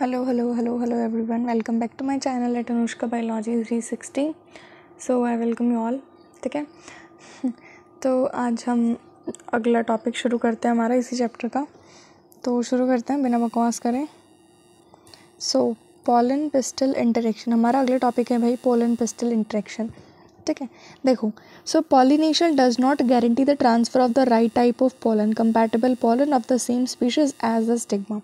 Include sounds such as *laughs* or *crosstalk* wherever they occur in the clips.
Hello hello hello everyone welcome back to my channel at Anushka biology three sixty so I welcome you all ठीक है *laughs* तो आज हम अगला टॉपिक शुरू करते हैं हमारा इसी चैप्टर का तो शुरू करते हैं बिना बकवास करें सो पोलन पिस्टल इंटरेक्शन हमारा अगला टॉपिक है भाई पोलन पिस्टल इंटरेक्शन ठीक है देखो so pollination does not guarantee the transfer of the right type of pollen compatible pollen of the same species as the stigma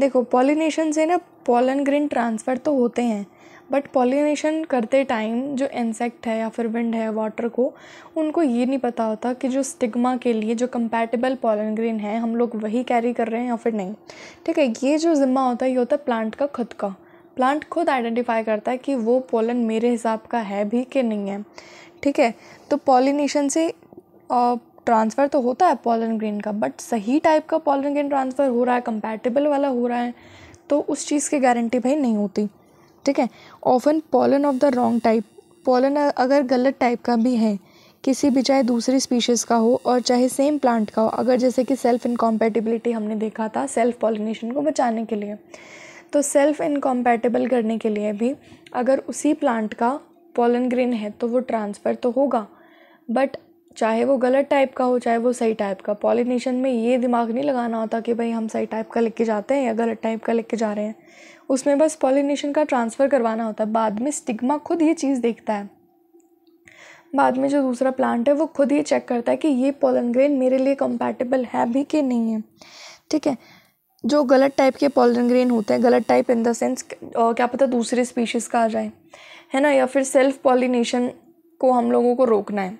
देखो पॉलिनेशन से ना पॉलन ग्रीन ट्रांसफ़र तो होते हैं बट पॉलिनेशन करते टाइम जो इंसेक्ट है या फिर विंड है वाटर को उनको ये नहीं पता होता कि जो स्टिग्मा के लिए जो कंपैटिबल पॉलन ग्रीन है हम लोग वही कैरी कर रहे हैं या फिर नहीं ठीक है ये जो ज़िम्मा होता है ये होता है प्लांट का खुद का प्लांट खुद आइडेंटिफाई करता है कि वो पोलन मेरे हिसाब का है भी कि नहीं है ठीक है तो पॉलिनेशन से ट्रांसफ़र तो होता है पॉलन ग्रेन का बट सही टाइप का पॉलन ग्रेन ट्रांसफ़र हो रहा है कंपैटिबल वाला हो रहा है तो उस चीज़ की गारंटी भाई नहीं होती ठीक है often pollen of the wrong type pollen अगर गलत टाइप का भी है किसी भी चाहे दूसरी स्पीशीज़ का हो और चाहे सेम प्लांट का हो अगर जैसे कि सेल्फ़ इनकॉम्पैटिबिलिटी हमने देखा था सेल्फ़ पॉलिनेशन को बचाने के लिए तो सेल्फ़ इनकॉम्पैटिबल करने के लिए भी अगर उसी प्लांट का पॉलन ग्रेन है तो वो ट्रांसफ़र तो होगा बट चाहे वो गलत टाइप का हो चाहे वो सही टाइप का पॉलिनेशन में ये दिमाग नहीं लगाना होता कि भाई हम सही टाइप का लेके जाते हैं या गलत टाइप का के जा रहे हैं उसमें बस पॉलिनेशन का ट्रांसफ़र करवाना होता है बाद में स्टिग्मा खुद ये चीज़ देखता है बाद में जो दूसरा प्लांट है वो खुद ये चेक करता है कि ये पोलन ग्रेन मेरे लिए कंपैटिबल है भी कि नहीं है ठीक है जो गलत टाइप के पोलन ग्रेन होते हैं गलत टाइप इन द सेंस क्या पता दूसरे स्पीशीज़ का आ जाए है ना या फिर सेल्फ पॉलिनेशन को हम लोगों को रोकना है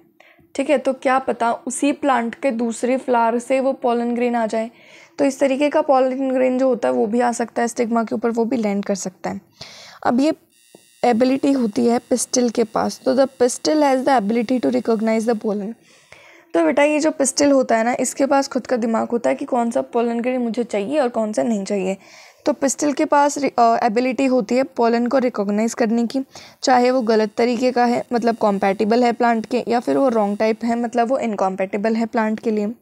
ठीक है तो क्या पता उसी प्लांट के दूसरे फ्लावर से वो पॉलन ग्रेन आ जाए तो इस तरीके का पॉलन ग्रेन जो होता है वो भी आ सकता है स्टिग्मा के ऊपर वो भी लैंड कर सकता है अब ये एबिलिटी होती है पिस्टिल के पास तो the pistil has the ability to recognise the pollen तो बेटा ये जो पिस्टल होता है ना इसके पास खुद का दिमाग होता है कि कौन सा पोलन ग्रेन मुझे चाहिए और कौन सा नहीं चाहिए तो पिस्टल के पास एबिलिटी होती है पोलन को रिकॉग्नाइज़ करने की चाहे वो गलत तरीके का है मतलब कॉम्पैटिबल है प्लांट के या फिर वो रॉन्ग टाइप है मतलब वो इनकॉम्पैटिबल है प्लांट के लिए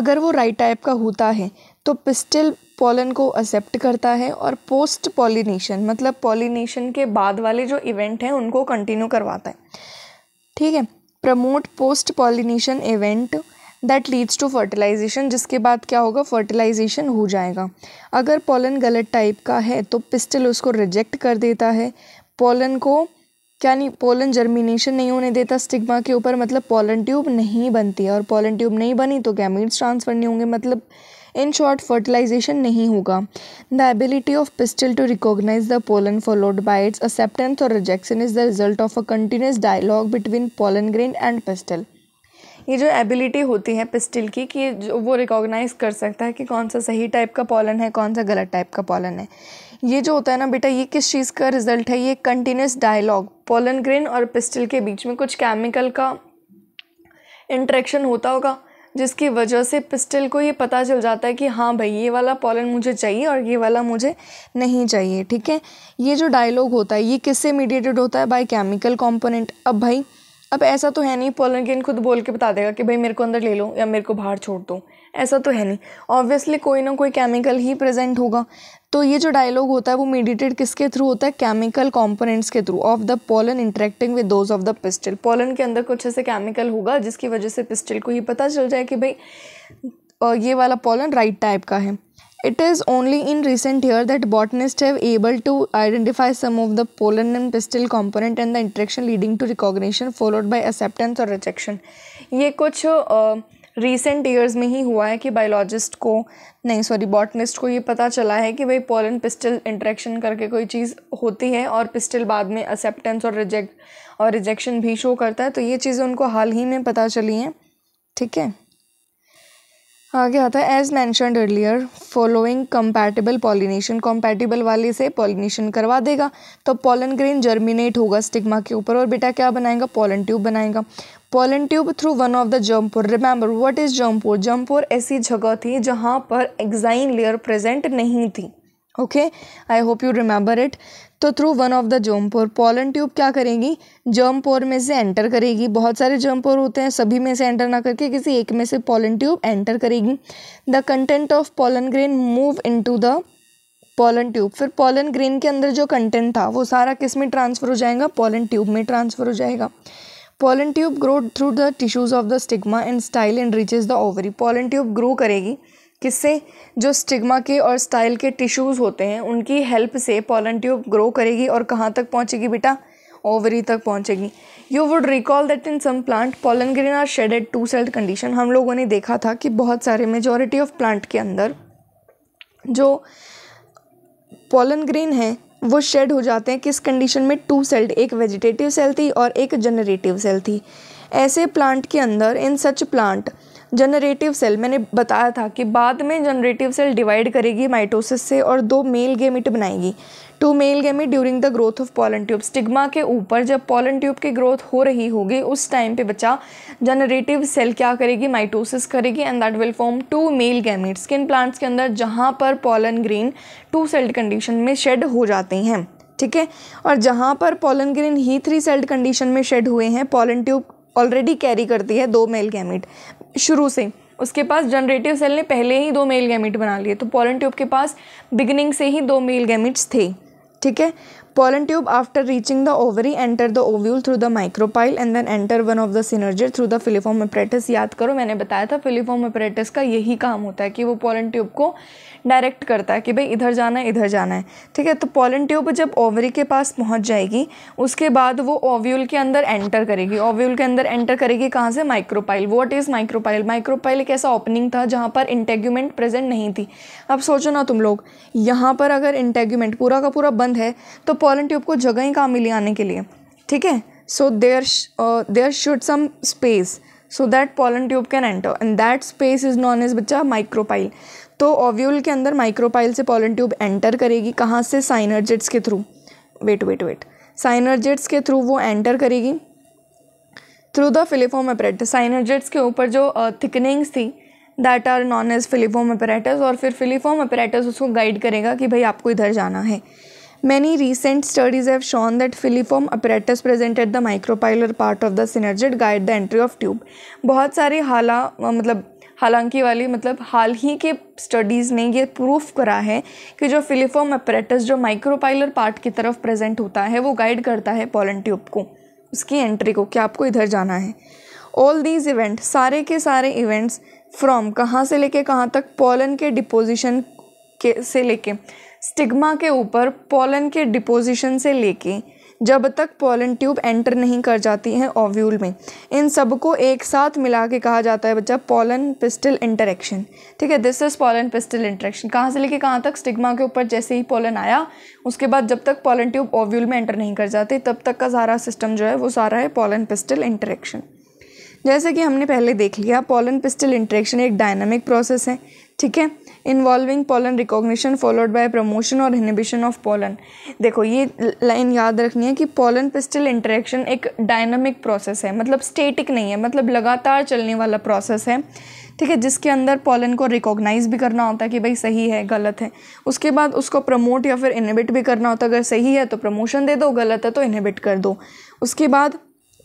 अगर वो राइट टाइप का होता है तो पिस्टल पोलन को एक्सेप्ट करता है और पोस्ट पॉलिनेशन मतलब पॉलिनेशन के बाद वाले जो इवेंट हैं उनको कंटिन्यू करवाता है ठीक है promote post pollination event that leads to fertilisation जिसके बाद क्या होगा फर्टिलाइजेशन हो जाएगा अगर पोलन गलत टाइप का है तो पिस्टल उसको रिजेक्ट कर देता है पोलन को क्या नहीं पोलन जर्मिनेशन नहीं होने देता स्टिग्मा के ऊपर मतलब पोलन ट्यूब नहीं बनती है और पोलन ट्यूब नहीं बनी तो गैमिट्स ट्रांसफ़र नहीं होंगे मतलब इन शॉर्ट फर्टिलाइजेशन नहीं होगा the ability of pistil to recognise the pollen followed by its acceptance और rejection is the result of a continuous dialogue between pollen grain and pistil ये जो एबिलिटी होती है पिस्टिल की कि जो वो रिकॉग्नाइज़ कर सकता है कि कौन सा सही टाइप का पॉलन है कौन सा गलत टाइप का पॉलन है ये जो होता है ना बेटा ये किस चीज़ का रिजल्ट है ये कंटिन्यूस डायलॉग पॉलन ग्रेन और पिस्टिल के बीच में कुछ केमिकल का इंट्रैक्शन होता होगा जिसकी वजह से पिस्टल को ये पता चल जाता है कि हाँ भाई ये वाला पॉलन मुझे चाहिए और ये वाला मुझे नहीं चाहिए ठीक है ये जो डायलॉग होता है ये किससे मीडिएटेड होता है बाय केमिकल कंपोनेंट अब भाई अब ऐसा तो है नहीं पोलन पोलनगिन खुद बोल के बता देगा कि भाई मेरे को अंदर ले लो या मेरे को बाहर छोड़ दो ऐसा तो है नहीं ऑब्वियसली कोई ना कोई केमिकल ही प्रेजेंट होगा तो ये जो डायलॉग होता है वो मीडिएटेड किसके थ्रू होता है केमिकल कंपोनेंट्स के through of the pollen interacting with those of the pistil pollen के अंदर कुछ ऐसे केमिकल होगा जिसकी वजह से पिस्टल को ही पता चल जाए कि भाई ये वाला पोलन राइट टाइप का है It is only in recent year that botanists have able to identify some of the pollen and pistil component and the interaction leading to recognition followed by acceptance or rejection. ये कुछ recent years में ही हुआ है कि biologist को नहीं sorry botanist को ये पता चला है कि भाई पोलन पिस्टल इंट्रैक्शन करके कोई चीज़ होती है और पिस्टल बाद में एक्सेप्टेंस और रिजेक्ट और रिजेक्शन भी शो करता है तो ये चीज़ें उनको हाल ही में पता चली हैं ठीक है आगे आता है as mentioned earlier following compatible pollination compatible वाले से पॉलिनेशन करवा देगा तो पॉलन ग्रेन जर्मिनेट होगा स्टिग्मा के ऊपर और बेटा क्या बनाएगा पॉलन ट्यूब बनाएगा pollen tube through one of the germ pore remember what is germ pore germ pore ऐसी जगह थी जहाँ पर एग्जाइन लेयर प्रेजेंट नहीं थी okay I hope you remember it तो through one of the germ pore pollen tube क्या करेगी जर्म पोर में से एंटर करेगी बहुत सारे जर्म पोर होते हैं सभी में से एंटर ना करके किसी एक में से पॉलन ट्यूब एंटर करेगी the content of pollen grain move into the pollen tube फिर पॉलन ग्रेन के अंदर जो कंटेंट था वो सारा किस में ट्रांसफ़र हो जाएगा पॉलन ट्यूब में ट्रांसफ़र हो जाएगा pollen tube grow through the tissues of the stigma and style and reaches the ovary pollen tube grow करेगी किससे जो स्टिग्मा के और स्टाइल के टिश्यूज़ होते हैं उनकी हेल्प से पॉलन ट्यूब ग्रो करेगी और कहाँ तक पहुँचेगी बेटा ओवरी तक पहुँचेगी you would recall that in some plant pollen grain are shedded two celled condition हम लोगों ने देखा था कि बहुत सारे मेजोरिटी ऑफ प्लांट के अंदर जो पॉलन ग्रीन है वो शेड हो जाते हैं किस कंडीशन में टू सेल्ड एक वेजिटेटिव सेल थी और एक जनरेटिव सेल थी ऐसे प्लांट के अंदर in such plant generative cell मैंने बताया था कि बाद में जनरेटिव सेल डिवाइड करेगी माइटोसिस से और दो मेल गेमिट बनाएगी two male gamete during the growth of pollen tube stigma के ऊपर जब पॉलन ट्यूब की ग्रोथ हो रही होगी उस टाइम पे बच्चा जनरेटिव सेल क्या करेगी माइटोसिस करेगी and that will form two male gamete skin plants के अंदर जहाँ पर pollen grain two celled condition में शेड हो जाते हैं ठीक है और जहाँ पर पॉलन ग्रीन ही थ्री सेल्ड कंडीशन में शेड हुए हैं पॉलन ट्यूब ऑलरेडी कैरी करती है दो मेल गैमिट शुरू से उसके पास जनरेटिव सेल ने पहले ही दो मेल गैमिट बना लिए तो पॉलन ट्यूब के पास बिगनिंग से ही दो मेल गैमिट्स थे ठीक है Pollen tube after reaching the ovary enter the ovule through the micropyle and then enter one of the synergid through the filiform apparatus याद करो मैंने बताया था filiform apparatus का यही काम होता है कि वो pollen tube को डायरेक्ट करता है कि भाई इधर जाना है इधर जाना है ठीक है तो pollen tube जब ओवरी के पास पहुंच जाएगी उसके बाद वो ओव्यूल के अंदर एंटर करेगी ओव्यूल के अंदर एंटर करेगी कहाँ से micropyle what is micropyle micropyle एक ऐसा ओपनिंग था जहाँ पर इंटेग्यूमेंट प्रेजेंट नहीं थी अब सोचो ना तुम लोग यहाँ पर अगर इंटेग्यूमेंट पूरा का पूरा बंद है तो पॉलन ट्यूब को जगह ही कहाँ मिली आने के लिए ठीक है so there there should some space so that pollen tube can enter and that space is known as बच्चा माइक्रोपाइल तो ओव्यूल के अंदर माइक्रोपाइल से पॉलन ट्यूब एंटर करेगी कहाँ से साइनर्जिट्स के through wait wait wait synergids के थ्रू वो एंटर करेगी through the filiform apparatus synergids के ऊपर जो थिकनिंग्स uh, थी that are known as filiform apparatus और फिर फिलिफॉर्म अपरेटस उसको गाइड करेगा कि भाई आपको इधर जाना है Many recent studies have shown that filiform apparatus present at the micropylar part of the synergid guide the entry of tube. बहुत सारे हाला मतलब हालांकि वाली मतलब हाल ही के स्टडीज़ ने ये प्रूफ करा है कि जो फिलिफॉर्म अपरेटस जो माइक्रोपाइलर पार्ट की तरफ प्रेजेंट होता है वो गाइड करता है पॉलन ट्यूब को उसकी एंट्री को कि आपको इधर जाना है ऑल दीज इवेंट सारे के सारे इवेंट्स फ्रॉम कहाँ से लेके कहाँ तक पॉलन के डिपोजिशन के से लेके स्टिग्मा के ऊपर पोलन के डिपोजिशन से लेके जब तक पोलन ट्यूब एंटर नहीं कर जाती है ओव्यूल में इन सब को एक साथ मिला के कहा जाता है बच्चा पोलन पिस्टल इंटरेक्शन ठीक है this is pollen pistil interaction कहाँ से लेके कहाँ तक स्टिग्मा के ऊपर जैसे ही पोलन आया उसके बाद जब तक पोलन ट्यूब ओव्यूल में एंटर नहीं कर जाती तब तक का सारा सिस्टम जो है वो सारा है पोलन पिस्टल इंटरेक्शन जैसे कि हमने पहले देख लिया पोलन पिस्टल इंटरेक्शन एक डायनामिक प्रोसेस है ठीक है involving pollen recognition followed by promotion और इनिबिशन ऑफ पोलन देखो ये लाइन याद रखनी है कि पोलन पिस्टल इंटरेक्शन एक डायनामिक प्रोसेस है मतलब स्टेटिक नहीं है मतलब लगातार चलने वाला प्रोसेस है ठीक है जिसके अंदर पोलन को रिकॉग्नाइज़ भी करना होता है कि भाई सही है गलत है उसके बाद उसको प्रमोट या फिर इनहिबिट भी करना होता है अगर सही है तो प्रमोशन दे दो गलत है तो इनहिबिट कर दो उसके बाद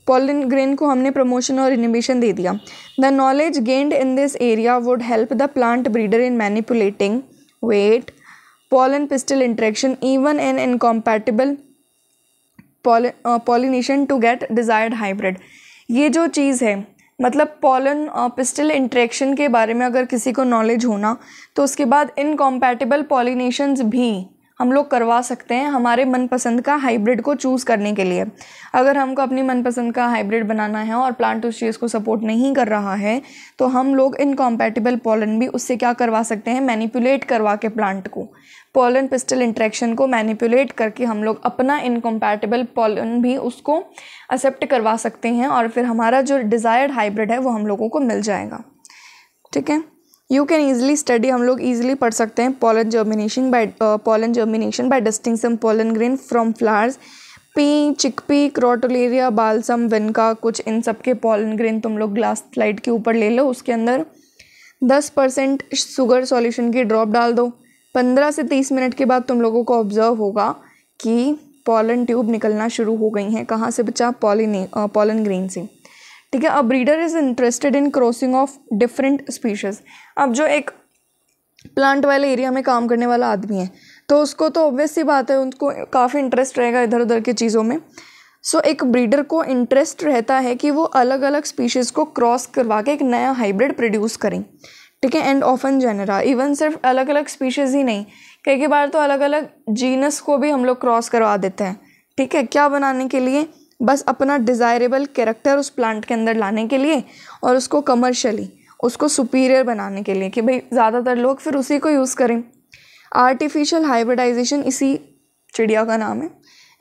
पोलिन ग्रेन को हमने प्रमोशन और इनिबिशन दे दिया the knowledge gained in this area would help the plant breeder in manipulating what pollen pistil interaction even in incompatible pollination to get desired hybrid ये जो चीज़ है मतलब पोलन पिस्टल इंट्रैक्शन के बारे में अगर किसी को नॉलेज होना तो उसके बाद इनकॉम्पैटिबल पॉलिनेशंस भी हम लोग करवा सकते हैं हमारे मनपसंद का हाइब्रिड को चूज़ करने के लिए अगर हमको अपनी मनपसंद का हाइब्रिड बनाना है और प्लांट उस चीज़ को सपोर्ट नहीं कर रहा है तो हम लोग इनकॉम्पैटिबल पॉलन भी उससे क्या करवा सकते हैं मैनिपुलेट करवा के प्लांट को पॉलन पिस्टल इंट्रैक्शन को मैनिपुलेट करके हम लोग अपना इनकॉम्पैटिबल पॉलन भी उसको एक्सेप्ट करवा सकते हैं और फिर हमारा जो डिज़ायर्ड हाइब्रिड है वो हम लोगों को मिल जाएगा ठीक है यू कैन ईजिली स्टडी हम लोग ईजिली पढ़ सकते हैं pollen germination by pollen germination by dusting some pollen grain from flowers pea chickpea crotalaria balsam vinca कुछ इन सब के पोलन ग्रेन तुम लोग ग्लास स्लाइड के ऊपर ले लो उसके अंदर दस परसेंट शुगर सॉल्यूशन की ड्रॉप डाल दो पंद्रह से तीस मिनट के बाद तुम लोगों को ऑब्जर्व होगा कि पोलन ट्यूब निकलना शुरू हो गई हैं कहाँ से बचा पॉलिने पोलन ग्रेन से ठीक है अब breeder is interested in crossing of different species अब जो एक प्लांट वाले एरिया में काम करने वाला आदमी है तो उसको तो ऑब्वियस सी बात है उनको काफ़ी इंटरेस्ट रहेगा इधर उधर की चीज़ों में सो so, एक ब्रीडर को इंटरेस्ट रहता है कि वो अलग अलग स्पीशीज़ को क्रॉस करवा के एक नया हाइब्रिड प्रोड्यूस करें ठीक है एंड ऑफन जेनरा इवन सिर्फ अलग अलग स्पीशीज़ ही नहीं कई कई बार तो अलग अलग जीनस को भी हम लोग क्रॉस करवा देते हैं ठीक है क्या बनाने के लिए बस अपना डिज़ायरेबल कैरेक्टर उस प्लांट के अंदर लाने के लिए और उसको कमर्शली उसको सुपीरियर बनाने के लिए कि भाई ज़्यादातर लोग फिर उसी को यूज़ करें आर्टिफिशियल हाइब्रिडाइजेशन इसी चिड़िया का नाम है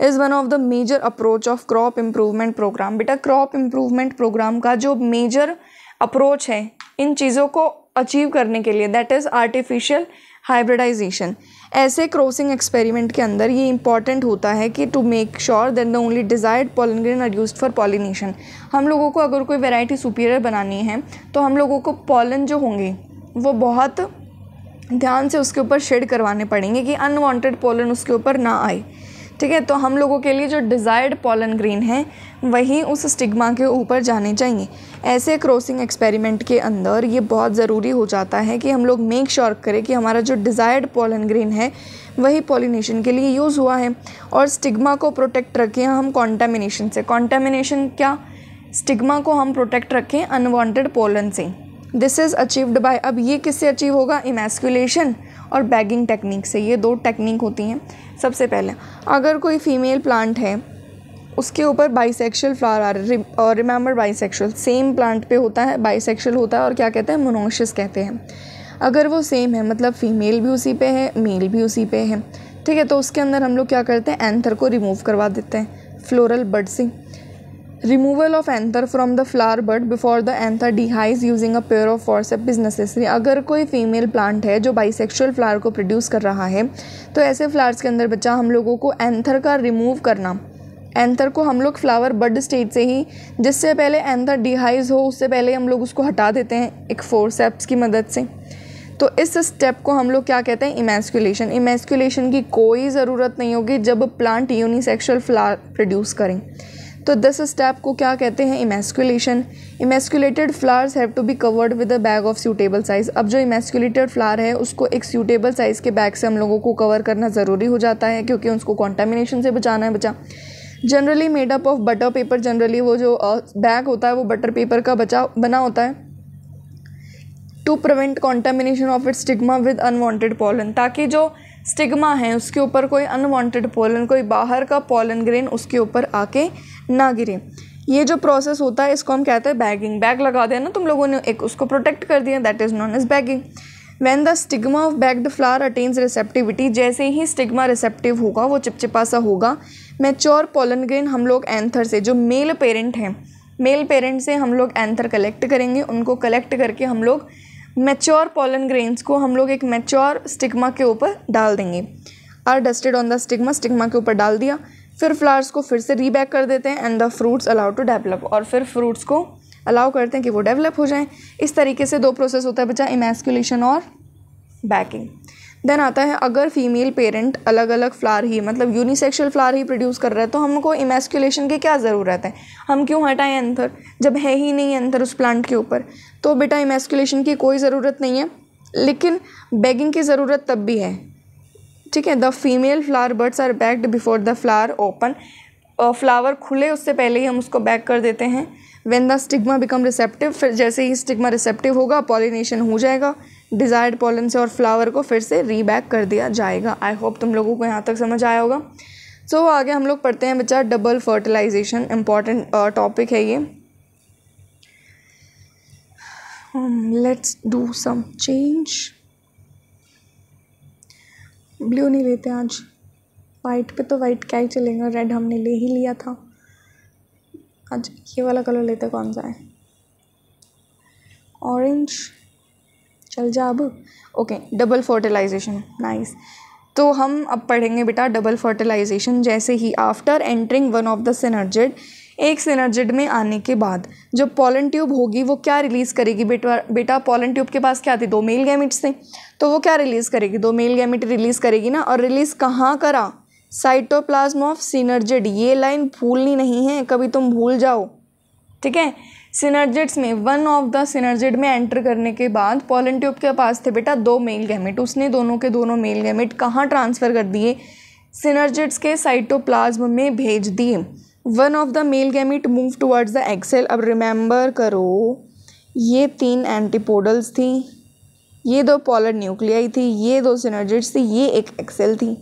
is one of the major approach of crop improvement programme बेटा क्रॉप इम्प्रूवमेंट प्रोग्राम का जो मेजर अप्रोच है इन चीज़ों को अचीव करने के लिए दैट इज़ आर्टिफिशियल हाइब्रिडाइजेशन ऐसे क्रॉसिंग एक्सपेरिमेंट के अंदर ये इंपॉर्टेंट होता है कि to make sure that the only desired pollen are use for pollination हम लोगों को अगर कोई वेराइटी सुपीरियर बनानी है तो हम लोगों को पॉलन जो होंगे वो बहुत ध्यान से उसके ऊपर शेड करवाने पड़ेंगे कि अनवांटेड पॉलन उसके ऊपर ना आए ठीक है तो हम लोगों के लिए जो डिज़ायर्ड पॉलन ग्रीन है वही उस स्टिग्मा के ऊपर जाने चाहिए ऐसे क्रॉसिंग एक्सपेरिमेंट के अंदर ये बहुत ज़रूरी हो जाता है कि हम लोग मेक श्योर करें कि हमारा जो डिज़ायर्ड पॉलन ग्रीन है वही पॉलिनेशन के लिए यूज़ हुआ है और स्टिग्मा को प्रोटेक्ट रखें हम कॉन्टामिनेशन से कॉन्टामिनेशन क्या स्टिग्मा को हम प्रोटेक्ट रखें अनवांटेड पोलन से दिस इज़ अचीव्ड बाय अब ये किससे अचीव होगा इमेस्कुलेशन और बैगिंग टेक्निक से ये दो टेक्निक होती हैं सबसे पहले अगर कोई फीमेल प्लांट है उसके ऊपर बाइसेक्शुअल फ्लावर आ रहे और रिमेंबर बाइसेक्शुअल सेम प्लांट पे होता है बाइसेक्शुअल होता है और क्या कहते हैं मोनोशिस कहते हैं अगर वो सेम है मतलब फ़ीमेल भी उसी पे है मेल भी उसी पे है ठीक है तो उसके अंदर हम लोग क्या करते हैं एंथर को रिमूव करवा देते हैं floral budding removal of anther from the flower bud before the anther dehisce using a pair of forcep is necessary अगर कोई फीमेल प्लांट है जो बाइसेक्शुअल फ्लावर को प्रोड्यूस कर रहा है तो ऐसे फ्लावर्स के अंदर बच्चा हम लोगों को एंथर का रिमूव करना एंथर को हम लोग फ्लावर बर्ड स्टेज से ही जिससे पहले एंथर डिहाइज हो उससे पहले हम लोग उसको हटा देते हैं एक फोरसेप्स की मदद से तो इस स्टेप को हम लोग क्या कहते हैं इमेस्कुलेशन इमेस्कुलेशन की कोई ज़रूरत नहीं होगी जब प्लांट यूनिसेक्शुअल फ्लावर प्रोड्यूस करें तो दस स्टेप को क्या कहते हैं emasculation emasculated flowers have to be covered with a bag of suitable size अब जो इमेस्कुलेटेड फ्लावर है उसको एक सूटेबल साइज़ के बैग से हम लोगों को कवर करना ज़रूरी हो जाता है क्योंकि उसको कॉन्टामिनेशन से बचाना है बचा generally made up of butter paper generally वो जो बैग होता है वो बटर पेपर का बचा बना होता है to prevent contamination of it stigma with unwanted pollen ताकि जो स्टिग्मा है उसके ऊपर कोई अनवांटेड पोलन कोई बाहर का पोलन ग्रेन उसके ऊपर आके ना गिरे ये जो प्रोसेस होता है इसको हम कहते हैं बैगिंग बैग लगा दिया ना तुम लोगों ने एक उसको प्रोटेक्ट कर दिया that is known as bagging when the stigma of bagged flower attains receptivity जैसे ही स्टिग्मा रिसेप्टिव होगा वो चिपचिपा सा होगा मैच्योर पोलन ग्रेन हम लोग एंथर से जो मेल पेरेंट हैं मेल पेरेंट से हम लोग एंथर कलेक्ट करेंगे उनको कलेक्ट करके हम लोग मेच्योर पोलन ग्रेन्स को हम लोग एक मेच्योर स्टिग्मा के ऊपर डाल देंगे are dusted on the stigma stigma के ऊपर डाल दिया फिर फ्लावर्स को फिर से रीबैक कर देते हैं and the fruits allow to develop और फिर फ्रूट्स को अलाउ करते हैं कि वो डेवलप हो जाएं इस तरीके से दो प्रोसेस होता है बच्चा इमेस्कुलेशन और बैकिंग देन आता है अगर फीमेल पेरेंट अलग अलग फ्लार ही मतलब यूनिसेक्शुअल फ्लार ही प्रोड्यूस कर रहा है तो हमको इमेस्कुलेशन की क्या ज़रूरत है हम क्यों हटाएं एंथर जब है ही नहीं एंथर उस प्लांट के ऊपर तो बेटा इमेस्कुलेशन की कोई ज़रूरत नहीं है लेकिन बैगिंग की ज़रूरत तब भी है ठीक है the female flower buds are bagged before the flower open flower खुले उससे पहले ही हम उसको बैक कर देते हैं when the stigma become receptive फिर जैसे ही स्टिग्मा रिसेप्टिव होगा पॉलिनेशन हो जाएगा डिज़ायर्ड पॉलन से और फ्लावर को फिर से रीबैक कर दिया जाएगा आई होप तुम लोगों को यहाँ तक समझ आया होगा सो so, आगे हम लोग पढ़ते हैं बच्चा डबल फर्टिलाइजेशन इम्पॉर्टेंट टॉपिक है ये let's do some change blue नहीं लेते आज वाइट पे तो वाइट क्या ही चलेगा रेड हमने ले ही लिया था आज ये वाला कलर लेते कौन सा है ऑरेंज चल जा अब ओके डबल फर्टिलाइजेशन नाइस तो हम अब पढ़ेंगे बेटा डबल फर्टिलाइजेशन जैसे ही after entering one of the synergid एक सिनर्जिड में आने के बाद जो पॉलन ट्यूब होगी वो क्या रिलीज़ करेगी बेटा बेटा पॉलन ट्यूब के पास क्या थी दो मेल गैमिट्स थे तो वो क्या रिलीज़ करेगी दो मेल गैमिट रिलीज़ करेगी ना और रिलीज़ कहाँ करा साइटोप्लाज्म ऑफ सिनर्जिड ये लाइन भूलनी नहीं है कभी तुम भूल जाओ ठीक है सिनर्जिट्स में वन ऑफ द सिनर्जिट में एंटर करने के बाद पॉलन ट्यूब के पास थे बेटा दो मेल गैमेट उसने दोनों के दोनों मेल गैमेट कहाँ ट्रांसफ़र कर दिए सिनर्जिट्स के साइटोप्लाज्म में भेज दिए one of the male gamete move towards the egg cell अब रिमेंबर करो ये तीन एंटीपोडल्स थी ये दो पॉलर न्यूक्लियाई थी ये दो सिनर्जिट्स थी ये एक एक्सेल थी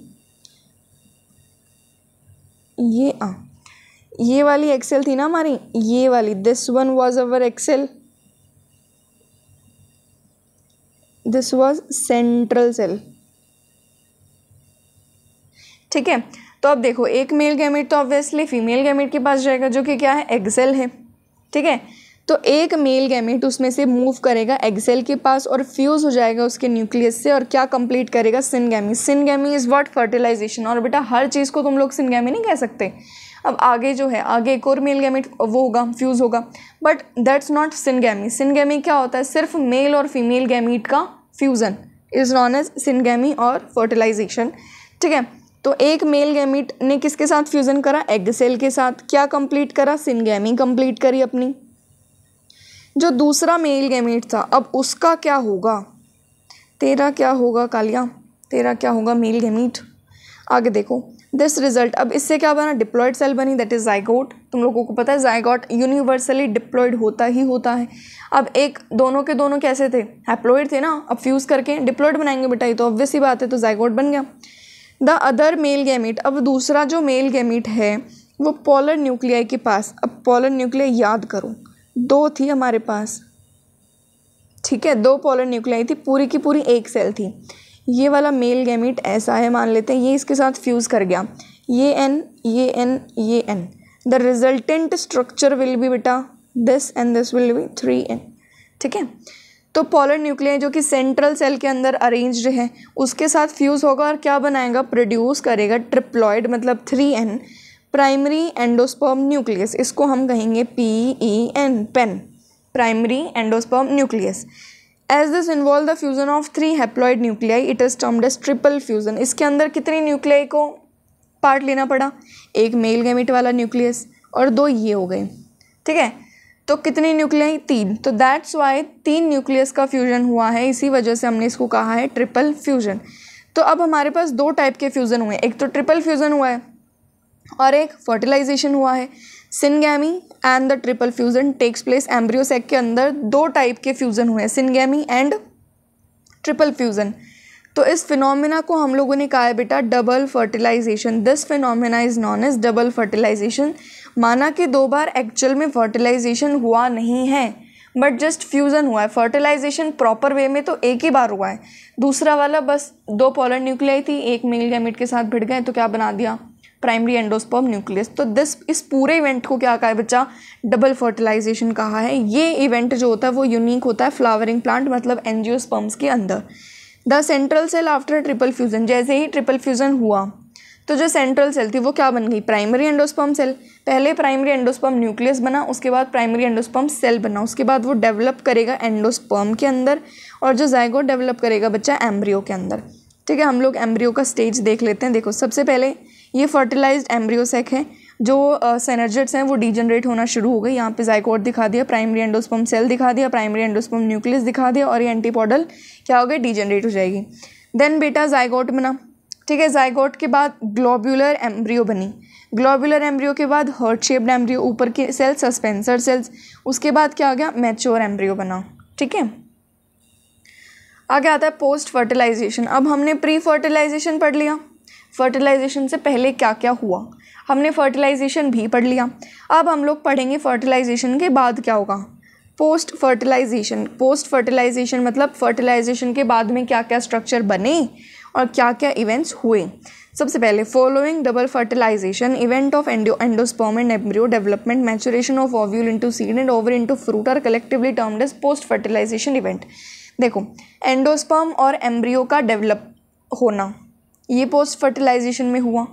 ये आ हाँ। ये वाली एक्सेल थी ना हमारी ये वाली this one was our egg cell this was central cell ठीक है तो अब देखो एक मेल गैमेट तो ऑब्वियसली फीमेल गैमेट के पास जाएगा जो कि क्या है एक्सेल है ठीक है तो एक मेल गैमेट उसमें से मूव करेगा एक्सेल के पास और फ्यूज़ हो जाएगा उसके न्यूक्लियस से और क्या कंप्लीट करेगा syngamy syngamy is what fertilisation और बेटा हर चीज़ को तुम लोग सिनगैमी नहीं कह सकते अब आगे जो है आगे एक और मेल गैमिट वो होगा फ्यूज़ होगा but that's not syngamy syngamy क्या होता है सिर्फ मेल और फीमेल गैमीट का fusion is known as syngamy और फर्टिलाइजेशन ठीक है तो एक मेल गैमीट ने किसके साथ फ्यूज़न करा एग सेल के साथ क्या कंप्लीट करा सिनगैमी कंप्लीट करी अपनी जो दूसरा मेल गैमीट था अब उसका क्या होगा तेरा क्या होगा कालिया तेरा क्या होगा मेल गैमिट आगे देखो दिस रिजल्ट अब इससे क्या बना डिप्लॉयड सेल बनी दैट इज़ जाइगोट तुम लोगों को पता है जाइगोट यूनिवर्सली डिप्लॉयड होता ही होता है अब एक दोनों के दोनों कैसे थे हैप्लॉयड थे ना अब फ्यूज़ करके डिप्लॉयड बनाएंगे बेटा ये तो ऑब्वियस ही बात है तो जाइगोट बन गया द अदर मेल गैमिट अब दूसरा जो मेल गैमिट है वो पोलर न्यूक्लियाई के पास अब पोलर न्यूक्लियाई याद करो दो थी हमारे पास ठीक है दो पोलर न्यूक्लियाई थी पूरी की पूरी एक सेल थी ये वाला मेल गैमिट ऐसा है मान लेते हैं ये इसके साथ फ्यूज़ कर गया ये एन ये एन ये N the resultant structure will be बेटा this and this will be three N ठीक है तो पॉलर न्यूक्लियर जो कि सेंट्रल सेल के अंदर अरेंज्ड है उसके साथ फ्यूज़ होगा और क्या बनाएगा प्रोड्यूस करेगा ट्रिप्लॉयड मतलब three N primary endosperm nucleus इसको हम कहेंगे P E N PEN primary endosperm nucleus as this involve the fusion of three haploid nuclei it is termed as triple fusion इसके अंदर कितने न्यूक्लियाई को पार्ट लेना पड़ा एक मेल गैमिट वाला न्यूक्लियस और दो ये हो गए ठीक है तो कितनी न्यूक्लियाई तीन तो दैट्स वाई तीन न्यूक्लियस का फ्यूज़न हुआ है इसी वजह से हमने इसको कहा है ट्रिपल फ्यूज़न तो अब हमारे पास दो टाइप के फ्यूज़न हुए एक तो ट्रिपल फ्यूज़न हुआ है और एक फर्टिलाइजेशन हुआ है syngamy and the triple fusion takes place embryo sac के अंदर दो टाइप के फ्यूज़न हुए हैं सिनगैमी एंड ट्रिपल फ्यूज़न तो इस फिनोमिना को हम लोगों ने कहा है बेटा double fertilisation this phenomena is known as double fertilisation माना कि दो बार एक्चुअल में फर्टिलाइजेशन हुआ नहीं है बट जस्ट फ्यूज़न हुआ है फर्टिलाइजेशन प्रॉपर वे में तो एक ही बार हुआ है दूसरा वाला बस दो पॉलर न्यूक्लियाई थी एक मेल गैमिट के साथ भिड़ गए तो क्या बना दिया प्राइमरी एंडोस्पर्म न्यूक्लियस तो दिस इस पूरे इवेंट को क्या कहा है बच्चा डबल फर्टिलाइजेशन कहा है ये इवेंट जो होता है वो यूनिक होता है फ्लावरिंग प्लांट मतलब एनजियोस्पर्म्स के अंदर the central cell after triple fusion जैसे ही ट्रिपल फ्यूज़न हुआ तो जो सेंट्रल सेल थी वो क्या बन गई प्राइमरी एंडोस्पर्म सेल पहले प्राइमरी एंडोस्पर्म न्यूक्लियस बना उसके बाद प्राइमरी एंडोस्पर्म सेल बना उसके बाद वो डेवलप करेगा एंडोस्पर्म के अंदर और जो जायगो डेवलप करेगा बच्चा एम्ब्रियो के अंदर ठीक है हम लोग एम्ब्रियो का स्टेज देख लेते हैं देखो सबसे पहले ये फर्टिलाइज एम्ब्रियोसेक है जो सेनर्जेट्स हैं वो डीजनरेट होना शुरू हो गए यहाँ पे जाइकोड दिखा दिया प्राइमरी एंडोस्पम सेल दिखा दिया प्राइमरी एंडोस्पम न्यूक्लियस दिखा दिया और ये एंटीपॉडल क्या हो गया डीजनरेट हो जाएगी देन बेटा जाइगोट बना ठीक है जाइगोट के बाद ग्लोब्यूलर एम्ब्रियो बनी ग्लोब्यूलर एम्ब्रियो के बाद हर्ट शेप्ड एम्ब्रियो ऊपर के सेल सस्पेंसर सेल्स उसके बाद क्या हो गया मैच्योर एम्ब्रियो बना ठीक है आगे आता है पोस्ट फर्टिलाइजेशन अब हमने प्री फर्टिलाइजेशन पढ़ लिया फर्टिलाइजेशन से पहले क्या क्या हुआ हमने फर्टिलाइजेशन भी पढ़ लिया अब हम लोग पढ़ेंगे फर्टिलाइजेशन के बाद क्या होगा पोस्ट फर्टिलाइजेशन पोस्ट फर्टिलाइजेशन मतलब फर्टिलाइजेशन के बाद में क्या क्या स्ट्रक्चर बने और क्या क्या इवेंट्स हुए सबसे पहले following double fertilisation event of endo endosperm and embryo development maturation of ovule into seed and ovary into fruit are collectively termed as post fertilisation event देखो एंडोस्पॉम और एम्ब्रियो का डेवलप होना ये पोस्ट फर्टिलाइजेशन में हुआ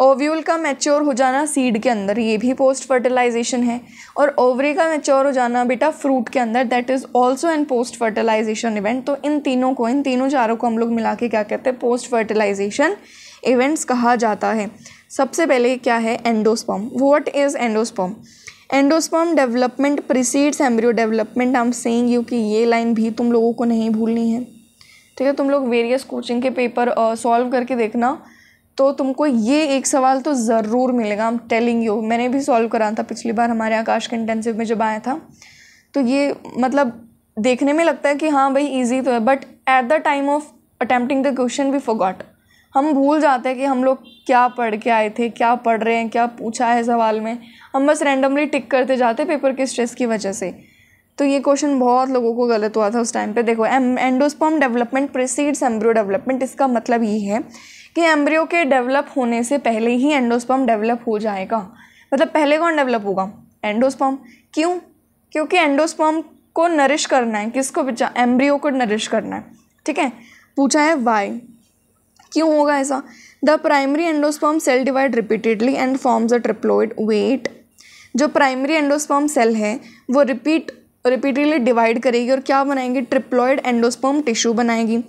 ovule का mature हो जाना सीड के अंदर ये भी पोस्ट फर्टिलाइजेशन है और ओवरी का मैच्योर हो जाना बेटा फ्रूट के अंदर that is also an post fertilisation event तो इन तीनों को इन तीनों चारों को हम लोग मिला के क्या कहते हैं पोस्ट फर्टिलाइजेशन इवेंट्स कहा जाता है सबसे पहले क्या है endosperm what is endosperm endosperm development precedes embryo development I am saying you कि ये लाइन भी तुम लोगों को नहीं भूलनी है ठीक है तुम लोग वेरियस कोचिंग के पेपर सॉल्व करके देखना तो तुमको ये एक सवाल तो ज़रूर मिलेगा आई एम टेलिंग यू मैंने भी सॉल्व करा था पिछली बार हमारे आकाश के इंटेंसिव में जब आया था तो ये मतलब देखने में लगता है कि हाँ भाई ईजी तो है but at the time of attempting the question we forgot हम भूल जाते हैं कि हम लोग क्या पढ़ के आए थे क्या पढ़ रहे हैं क्या पूछा है सवाल में हम बस रैंडमली टिक करते जाते पेपर के स्ट्रेस की वजह से तो ये क्वेश्चन बहुत लोगों को गलत हुआ था उस टाइम पे देखो um endosperm development precedes embryo development इसका मतलब ये है कि एम्ब्रियो के डेवलप होने से पहले ही एंडोस्पर्म डेवलप हो जाएगा मतलब पहले कौन डेवलप होगा एंडोस्पर्म क्यों क्योंकि एंडोस्पर्म को नरिश करना है किसको एम्ब्रियो को नरिश करना है ठीक है पूछा है वाई क्यों होगा ऐसा the primary endosperm cell divide repeatedly and forms a triploid wait जो प्राइमरी एंडोस्पर्म सेल है वो रिपीट रिपीटेडली डिवाइड करेगी और क्या बनाएंगी ट्रिप्लॉयड एंडोस्पर्म टिश्यू बनाएगी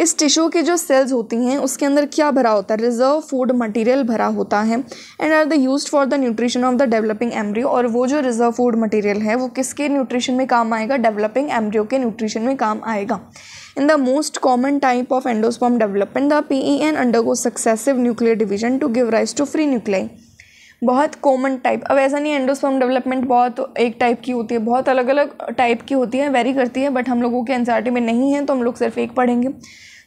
इस टिश्यू की जो सेल्स होती हैं उसके अंदर क्या भरा होता है रिजर्व फूड मटेरियल भरा होता है and are the use for the nutrition of the developing embryo और वो जो रिजर्व फूड मटेरियल है वो किसके न्यूट्रिशन में काम आएगा डेवलपिंग एम्ब्रियो के न्यूट्रिशन में काम आएगा in the common type of endosperm development the P E N undergo successive nuclear division to give rise to free nuclei बहुत कॉमन टाइप अब ऐसा नहीं एंडोस्पर्म डेवलपमेंट बहुत एक टाइप की होती है बहुत अलग अलग टाइप की होती है वेरी करती है बट हम लोगों के एनसीईआरटी में नहीं है तो हम लोग सिर्फ एक पढ़ेंगे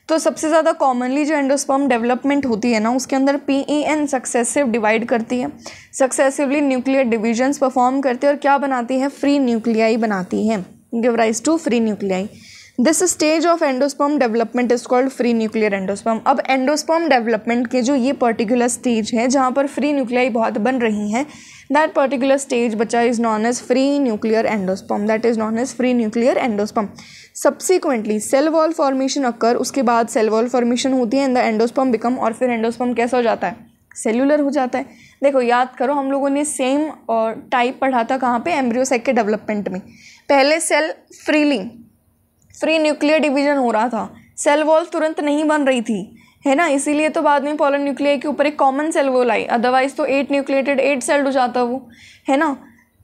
तो सबसे ज़्यादा कॉमनली जो एंडोस्पर्म डेवलपमेंट होती है ना उसके अंदर P E N successive divide करती है सक्सेसिवली न्यूक्लियर डिविजन्स परफॉर्म करती है और क्या बनाती है फ्री न्यूक्लियाई बनाती है give rise to free nuclei this stage of endosperm development is called free nuclear endosperm अब एंडोस्पर्म डेवलपमेंट के जो ये पर्टिकुलर स्टेज है जहाँ पर फ्री न्यूक्लियाई बहुत बन रही हैं दैट पर्टिकुलर स्टेज बच्चा is known as free nuclear endosperm that is known as free nuclear endosperm subsequently cell wall formation occur उसके बाद सेल वॉल फॉर्मेशन होती है एंड द एंडोस्पर्म बिकम और फिर एंडोस्पर्म कैसा हो जाता है सेलुलर हो जाता है देखो याद करो हम लोगों ने सेम और टाइप पढ़ा था कहाँ पे एम्ब्रियोसेक के डेवलपमेंट में पहले cell freely free nuclear division हो रहा था सेल वॉल तुरंत नहीं बन रही थी है ना इसीलिए तो बाद में पोलर न्यूक्लियर के ऊपर एक कॉमन सेल वॉल आई अदरवाइज तो एट न्यूक्लिएटेड एट सेल हो जाता वो है ना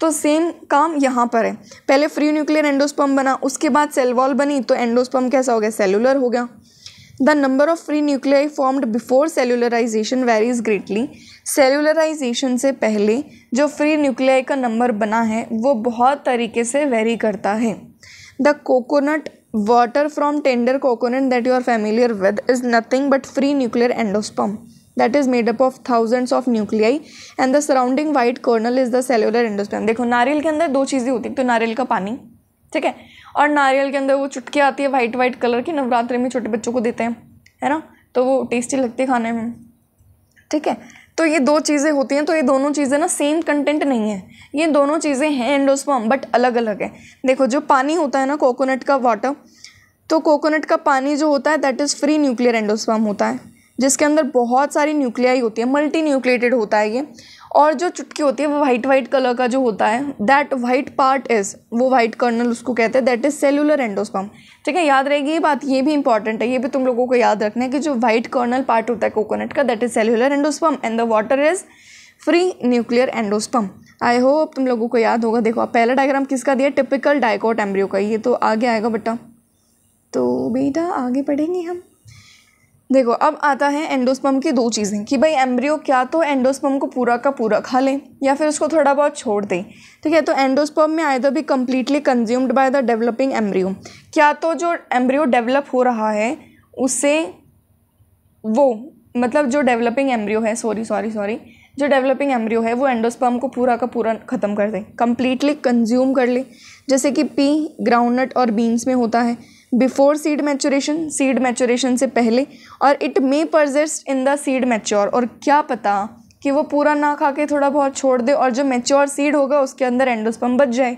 तो सेम काम यहाँ पर है पहले फ्री न्यूक्लियर एंडोस्पम बना उसके बाद सेल वॉल बनी तो एंडोस्पम कैसा हो गया सेलुलर हो गया the number of free nuclear formed before cellularization varies greatly cellularization से पहले जो फ्री न्यूक्लियर का नंबर बना है वो बहुत तरीके से वेरी करता है the coconut water from tender coconut that you are familiar with is nothing but free nuclear endosperm that is made up of thousands of nuclei and the surrounding white kernel is the cellular endosperm देखो नारियल के अंदर दो चीज़ें होती तो नारियल का पानी ठीक है और नारियल के अंदर वो चुटके आती है वाइट वाइट कलर की नवरात्रि में छोटे बच्चों को देते हैं है ना तो वो टेस्टी लगती है खाने में ठीक है तो ये दो चीज़ें होती हैं तो ये दोनों चीज़ें ना सेम कंटेंट नहीं है ये दोनों चीज़ें हैं एंडोस्पर्म बट अलग अलग है देखो जो पानी होता है ना कोकोनट का वाटर तो कोकोनट का पानी जो होता है that is free nuclear endosperm होता है जिसके अंदर बहुत सारी न्यूक्लियाई होती है मल्टी न्यूक्लेटेड होता है ये और जो चुटकी होती है वो वाइट वाइट कलर का जो होता है दैट वाइट पार्ट इज़ वो वाइट कर्नल उसको कहते हैं दैट इज़ सेलुलर एंडोस्पम ठीक है याद रहेगी ये बात ये भी इंपॉर्टेंट है ये भी तुम लोगों को याद रखना है कि जो वाइट कर्नल पार्ट होता है कोकोनट का that is cellular endosperm and the water is free nuclear endosperm I hope तुम लोगों को याद होगा देखो आप पहला डायग्राम किसका दिया टिपिकल डायकोट एम्ब्रियो का ये तो आगे आएगा बेटा तो बेटा आगे पढ़ेंगे हम देखो अब आता है एंडोस्पम की दो चीज़ें कि भाई एम्ब्रियो क्या तो एंडोस्पम को पूरा का पूरा खा लें या फिर उसको थोड़ा बहुत छोड़ दें ठीक है तो एंडोस्पम में आए तो भी completely consumed by the developing embryo क्या तो जो एम्ब्रियो डेवलप हो रहा है उससे वो मतलब जो डेवलपिंग एम्ब्रियो है सॉरी सॉरी सॉरी जो डेवलपिंग एम्ब्रियो है वो एंडोस्पम को पूरा का पूरा ख़त्म कर दें कम्प्लीटली कंज्यूम कर ले जैसे कि पी ग्राउंडनट और बीन्स में होता है before seed maturation seed maturation से पहले और it may persist in the seed mature और क्या पता कि वो पूरा ना खा के थोड़ा बहुत छोड़ दे और जो मैच्योर सीड होगा उसके अंदर एंडोस्पम बच जाए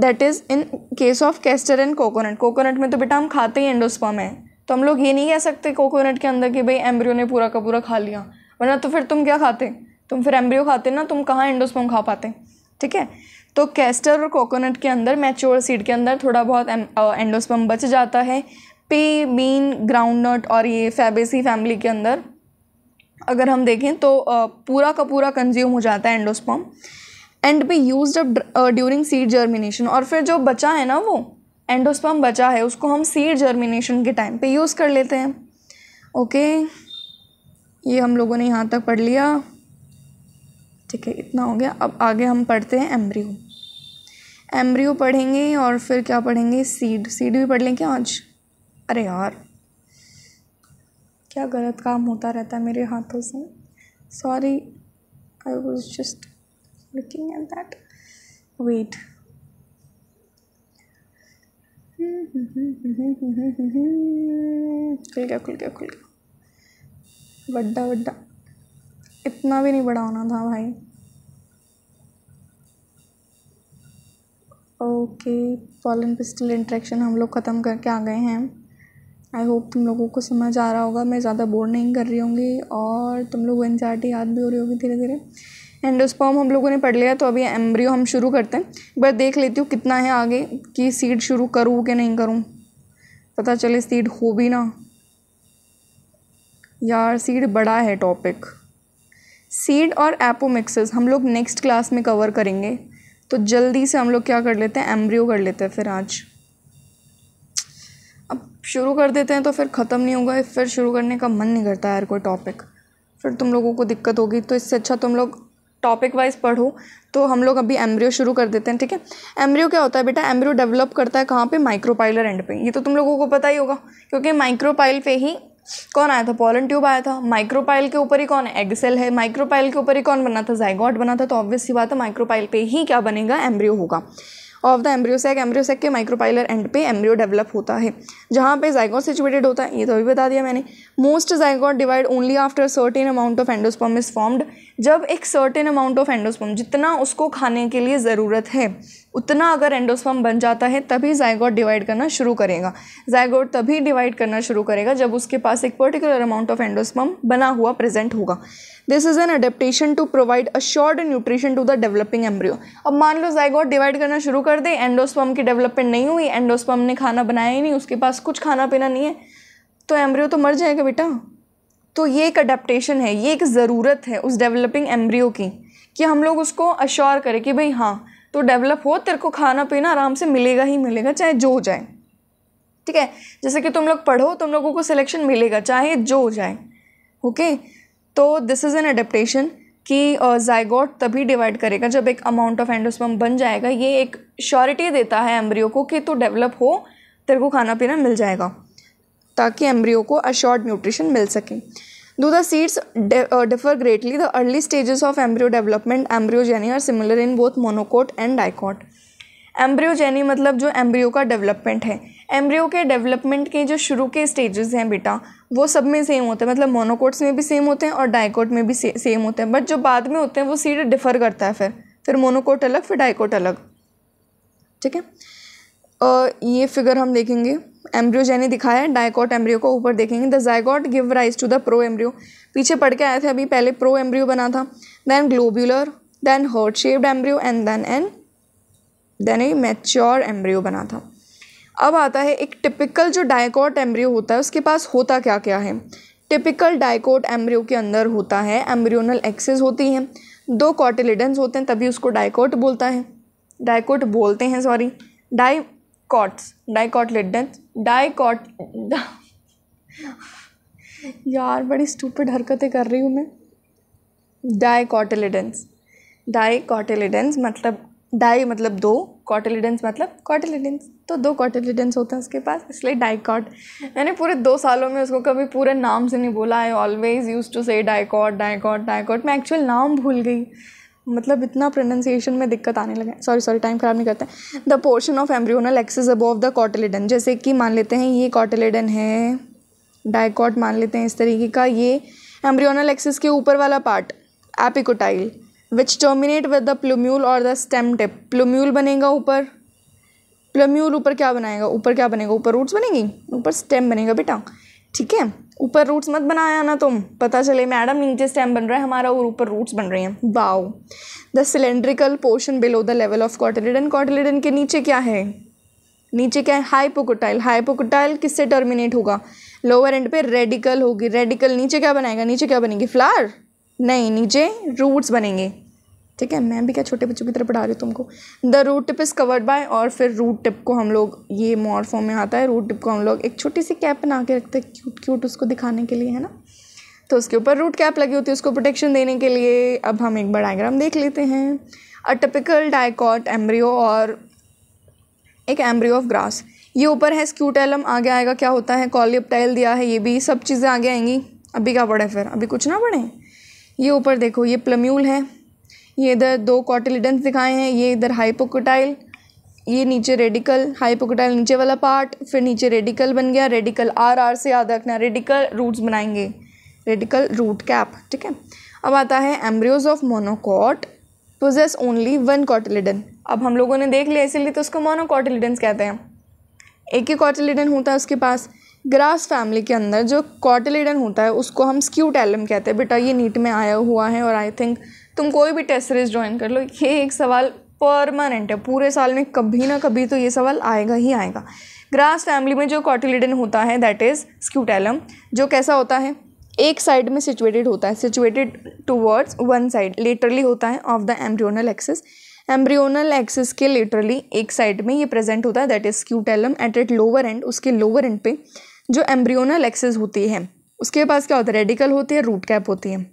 that is in case of castor and coconut coconut में तो बेटा हम खाते ही एंडोस्पम है तो हम लोग ये नहीं कह सकते कोकोनट के अंदर कि भाई एम्ब्रियो ने पूरा का पूरा खा लिया वरना तो फिर तुम क्या खाते तुम फिर एम्ब्रियो खाते ना तुम कहाँ एंडोस्पम खा पाते ठीक है तो कैस्टर और कोकोनट के अंदर मैच्योर सीड के अंदर थोड़ा बहुत एंडोस्पम बच जाता है पे बीन ग्राउंडनट और ये फैबेसी फैमिली के अंदर अगर हम देखें तो पूरा का पूरा कंज्यूम हो जाता है endosperm and be use during seed germination और फिर जो बचा है ना वो एंडोस्पम बचा है उसको हम सीड जर्मिनेशन के टाइम पे यूज़ कर लेते हैं ओके ये हम लोगों ने यहाँ तक पढ़ लिया ठीक है इतना हो गया अब आगे हम पढ़ते हैं एम्ब्रियो एम्ब्रियो पढ़ेंगे और फिर क्या पढ़ेंगे सीड सीड भी पढ़ लें क्या आज अरे यार क्या गलत काम होता रहता है मेरे हाथों से sorry I was just looking at that wait खुल गया खुल गया खुल गया वड्डा वड्डा इतना भी नहीं बड़ा होना था भाई ओके पॉलन पिस्टल इंट्रैक्शन हम लोग ख़त्म करके आ गए हैं आई होप तुम लोगों को समझ आ रहा होगा मैं ज़्यादा बोर नहीं कर रही होंगी और तुम लोग एनजाइटी याद भी हो रही होगी धीरे धीरे एंडोस्पॉम हम लोगों ने पढ़ लिया तो अभी एम्ब्रियो हम शुरू करते हैं एक बार देख लेती हूँ कितना है आगे कि सीड शुरू करूँ कि नहीं करूँ पता चले सीड हो भी ना यार सीड बड़ा है टॉपिक सीड और एपोमिक्सिस हम लोग नेक्स्ट क्लास में कवर करेंगे तो जल्दी से हम लोग क्या कर लेते हैं एम्ब्रियो कर लेते हैं फिर आज अब शुरू कर देते हैं तो फिर ख़त्म नहीं होगा फिर शुरू करने का मन नहीं करता यार कोई टॉपिक फिर तुम लोगों को दिक्कत होगी तो इससे अच्छा तुम लोग टॉपिक वाइज पढ़ो तो हम लोग अभी एम्ब्रियो शुरू कर देते हैं ठीक है एम्ब्रियो क्या होता है बेटा एम्ब्रियो डेवलप करता है कहाँ पे माइक्रोपाइलर एंड पे ये तो तुम लोगों को पता ही होगा क्योंकि माइक्रोपाइल पे ही कौन आया था पॉलन ट्यूब आया था माइक्रोपाइल के ऊपर ही कौन है एगसेल है माइक्रोपाइल के ऊपर ही कौन बना था जाइगॉट बना था तो ऑब्वियस ही बात है माइक्रोपाइल पे ही क्या बनेगा एम्ब्रियो होगा ऑफ द एम्ब्रियोसेक एम्ब्रियोसेक के माइक्रोपाइलर एंड पे एम्ब्रियो डेवलप होता है जहाँ पे जाइगॉट सिचुएटेड होता है ये तो अभी बता दिया मैंने most zygote divide only after certain amount of endosperm is formed जब एक सर्टेन अमाउंट ऑफ एंडोस्पम जितना उसको खाने के लिए ज़रूरत है उतना अगर एंडोस्पर्म बन जाता है तभी जायगोट डिवाइड करना शुरू करेगा जायगोट तभी डिवाइड करना शुरू करेगा जब उसके पास एक पर्टिकुलर अमाउंट ऑफ एंडोस्पर्म बना हुआ प्रेजेंट होगा this is an adaptation to provide assured nutrition to the developing embryo अब मान लो जायगोट डिवाइड करना शुरू कर दे एंडोस्पर्म की डेवलपमेंट नहीं हुई एंडोस्पर्म ने खाना बनाया ही नहीं उसके पास कुछ खाना पीना नहीं है तो एम्ब्रियो तो मर जाएगा बेटा तो ये एक अडेप्टेशन है ये एक ज़रूरत है उस डेवलपिंग एम्ब्रियो की कि हम लोग उसको अश्योर करें कि भाई हाँ तो डेवलप हो तेरे को खाना पीना आराम से मिलेगा ही मिलेगा चाहे जो हो जाए ठीक है जैसे कि तुम लोग पढ़ो तुम लोगों को सिलेक्शन मिलेगा चाहे जो हो जाए ओके तो दिस इज़ एन एडेप्टेशन कि जायगॉट तभी डिवाइड करेगा जब एक अमाउंट ऑफ एंडोस्पर्म बन जाएगा ये एक श्योरिटी देता है एम्ब्रियो को कि तो डेवलप हो तेरे को खाना पीना मिल जाएगा ताकि एम्ब्रियो को अशॉर्ड न्यूट्रिशन मिल सके Though the seeds uh, differ greatly, the early stages of embryo development, embryogeny are similar in both monocot and dicot. Embryogeny मतलब जो एम्ब्रियो का डेवलपमेंट है एम्ब्रियो के डेवलपमेंट के जो शुरू के स्टेजेस हैं बेटा वो सब में सेम होते हैं मतलब मोनोकोट्स में भी सेम होते हैं और डाइकोट में भी से, सेम होते हैं बट जो बाद में होते हैं वो सीड डिफर करता है फिर फिर मोनोकोट अलग फिर डाइकोट अलग ठीक है ये फिगर हम देखेंगे जैनी दिखाया है डायकॉट एम्ब्रियो को ऊपर देखेंगे the zygote give rise to the proembryo पीछे पढ़ के आए थे अभी पहले प्रो एम्ब्रियो बना था then globular then heart shaped embryo and then an then a mature embryo बना था अब आता है एक टिपिकल जो डायकॉट एम्ब्रियो होता है उसके पास होता क्या क्या है टिपिकल डायकोट एम्ब्रियो के अंदर होता है एम्ब्रियोनल एक्सेस होती हैं दो कॉटिलिडन्स होते हैं तभी उसको डायकोट बोलता है डायकोट बोलते हैं सॉरी डाइकॉट्स डाइकॉटलिडन्स डाइकॉट यार बड़ी स्टूपिड हरकतें कर रही हूँ मैं डाइकॉटिलिडेंस डाइकॉटिलिडेंस मतलब डाई मतलब दो कॉटिलिडेंस मतलब कॉटिलिडेंस तो दो कॉटिलिडेंस होते हैं उसके पास इसलिए डाइकॉट मैंने पूरे दो सालों में उसको कभी पूरे नाम से नहीं बोला I always use to say dicot dicot dicot मैं एक्चुअल नाम भूल गई मतलब इतना प्रोनाउंसिएशन में दिक्कत आने लगे सॉरी सॉरी टाइम ख़राब नहीं करते the portion of embryonal axis above the cotyledon जैसे कि मान लेते हैं ये कॉटिलेडन है डाइकॉट मान लेते हैं इस तरीके का ये एम्ब्रियोनल एक्सेस के ऊपर वाला part epicotyl which terminate with the plumule और द स्टेम टिप प्लूम्यूल बनेगा ऊपर प्लम्यूल ऊपर क्या बनाएगा ऊपर क्या बनेगा ऊपर रूट्स बनेगी ऊपर स्टेम बनेगा बेटा ठीक है ऊपर रूट्स मत बनाया ना तुम पता चले मैडम नीचे स्टेम बन रहा है हमारा और ऊपर रूट्स बन रहे हैं बाओ the cylindrical portion below the level of cotyledon cotyledon के नीचे क्या है नीचे क्या है हाइपोकोटाइल हाइपोकोटाइल किससे टर्मिनेट होगा लोअर एंड पे रेडिकल होगी रेडिकल नीचे क्या बनाएगा नीचे क्या बनेगी फ्लावर नहीं नीचे रूट्स बनेंगे ठीक है मैं भी क्या छोटे बच्चों की तरह पढ़ा रही हूँ तुमको the root tip is covered by और फिर रूट टिप को हम लोग ये मॉड फॉर्म में आता है रूट टिप को हम लोग एक छोटी सी कैप बना के रखते हैं क्यूट क्यूट उसको दिखाने के लिए है ना तो उसके ऊपर रूट कैप लगी होती है उसको प्रोटेक्शन देने के लिए अब हम एक बार डायग्राम देख लेते हैं अ टिपिकल डायकॉट एम्ब्रियो और एक एम्ब्रियो ऑफ ग्रास ये ऊपर है स्क्यूटेलम आगे आएगा क्या होता है कॉलियपटाइल दिया है ये भी सब चीज़ें आगे आएंगी अभी क्या पढ़े फिर अभी कुछ ना पढ़े ये ऊपर देखो ये प्लम्यूल है ये इधर दो कॉटिलिडन्स दिखाए हैं ये इधर हाइपोकोटाइल ये नीचे रेडिकल हाइपोकोटाइल नीचे वाला पार्ट फिर नीचे रेडिकल बन गया रेडिकल आर आर से याद रखना रेडिकल रूट्स बनाएंगे रेडिकल रूट कैप ठीक है अब आता है embryos of monocot possess only one cotyledon अब हम लोगों ने देख लिया इसीलिए तो उसको मोनोकॉटिलिडन कहते हैं एक ही कॉटिलिडन होता है उसके पास ग्रास फैमिली के अंदर जो कॉटिलिडन होता है उसको हम स्क्यूटैलम कहते हैं बेटा ये नीट में आया हुआ है और आई थिंक तुम कोई भी टेस्ट सीरीज ज्वाइन कर लो ये एक सवाल परमानेंट है पूरे साल में कभी ना कभी तो ये सवाल आएगा ही आएगा ग्रास फैमिली में जो कॉटिलिडन होता है दैट इज़ स्क्यूटेलम जो कैसा होता है एक साइड में सिचुएटेड होता है situated towards one side laterally होता है of the embryonal axis embryonal axis के लेटरली एक साइड में ये प्रेजेंट होता है that is scutellum at at lower end उसके लोअर एंड पे जो एम्ब्रियोनल एक्सेस होती है उसके पास क्या होता है रेडिकल होती है रूट कैप होती है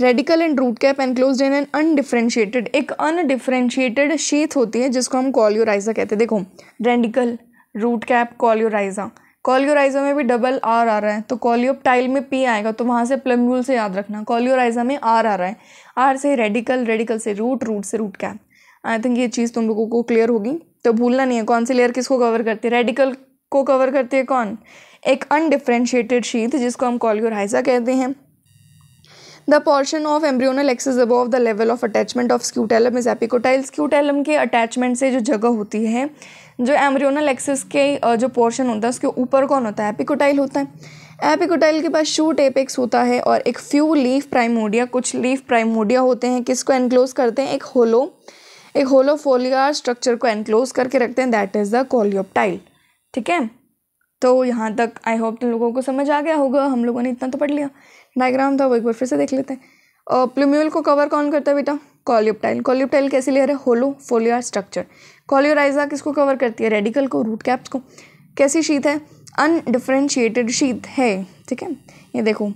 radicle and root cap enclose in an undifferentiated एक अनडिफ्रेंशिएटेड शीथ होती है जिसको हम कॉलियोराइजा कहते हैं देखो radicle root cap coleorhiza coleorhiza में भी डबल आर आ रहा है तो कॉलियोपटाइल में पी आएगा तो वहाँ से प्लम्यूल से याद रखना कॉलियोराइजा में आर आ रहा है आर से रेडिकल रेडिकल से रूट रूट से रूट कैप आई थिंक ये चीज़ तुम लोगों को क्लियर होगी तो भूलना नहीं है कौन सी लेयर किसको कवर करती है रेडिकल को कवर करती है कौन एक अनडिफ्रेंशिएटेड शीत जिसको हम कॉलियोराइजा कहते हैं the portion of embryonal axis above the level of attachment of scutellum is epicotyl scutellum के अटैचमेंट से जो जगह होती है जो एम्ब्रियोनल एक्सेस के जो पोर्शन होता है उसके ऊपर कौन होता है एपिकोटाइल होता है एपिकोटाइल के पास शूट एपेक्स होता है और एक फ्यू लीफ प्राइमोडिया कुछ लीफ प्राइमोडिया होते हैं किसको एनक्लोज करते हैं एक होलो एक होलो फोलियार स्ट्रक्चर को एनक्लोज करके रखते हैं दैट इज़ द कोलियोपटाइल ठीक है तो यहाँ तक आई होप तुम लोगों को समझ आ गया होगा हम लोगों ने इतना तो पढ़ लिया डायग्राम था वो एक बार फिर से देख लेते हैं प्लूम्यूल को कवर कौन करता है बेटा कॉल्यूपटाइल कॉल्यूपटाइल कैसे लेयर है होलो फोलियर स्ट्रक्चर कॉलियोराइजा किसको कवर करती है रेडिकल को रूट कैप्स को कैसी शीत है अनडिफ्रेंशिएटेड शीत है ठीक है ये देखो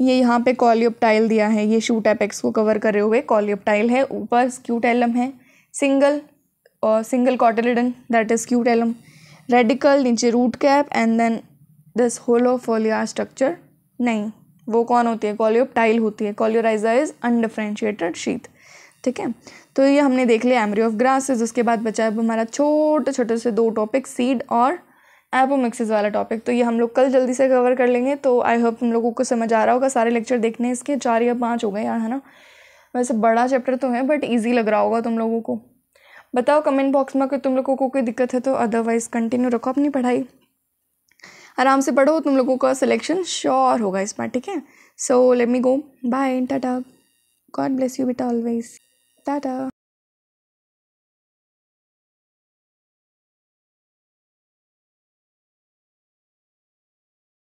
ये यहाँ पे कॉलियोपटाइल दिया है ये शूट एपेक्स को कवर करे हुए कॉलियोपटाइल है ऊपर एलम है सिंगल और सिंगल कॉटेलिडन दैट इज एलम रेडिकल नीचे root cap and then this foliar structure नहीं वो कौन होती है कॉलियोप्टाइल होती है कॉलियोराइजा इज अनडिफ्रेंशिएटेड शीत ठीक है तो ये हमने देख लिया एमरी ऑफ ग्रासेज उसके बाद बचा अब हमारा छोटे छोटे से दो टॉपिक सीड और एपोमिक्सिस वाला टॉपिक तो ये हम लोग कल जल्दी से कवर कर लेंगे तो आई होप हम लोगों को समझ आ रहा होगा सारे लेक्चर देखने इसके चार या पाँच हो गए यार है ना वैसे बड़ा चैप्टर तो है बट ईजी लग रहा होगा तुम लोगों को बताओ कमेंट बॉक्स में अगर तुम लोगों को कोई दिक्कत है तो अदरवाइज़ कंटिन्यू रखो अपनी पढ़ाई आराम से पढ़ो तुम लोगों का सिलेक्शन श्योर होगा इस बार ठीक है so let me go bye tata God bless you बेटा ऑलवेज टाटा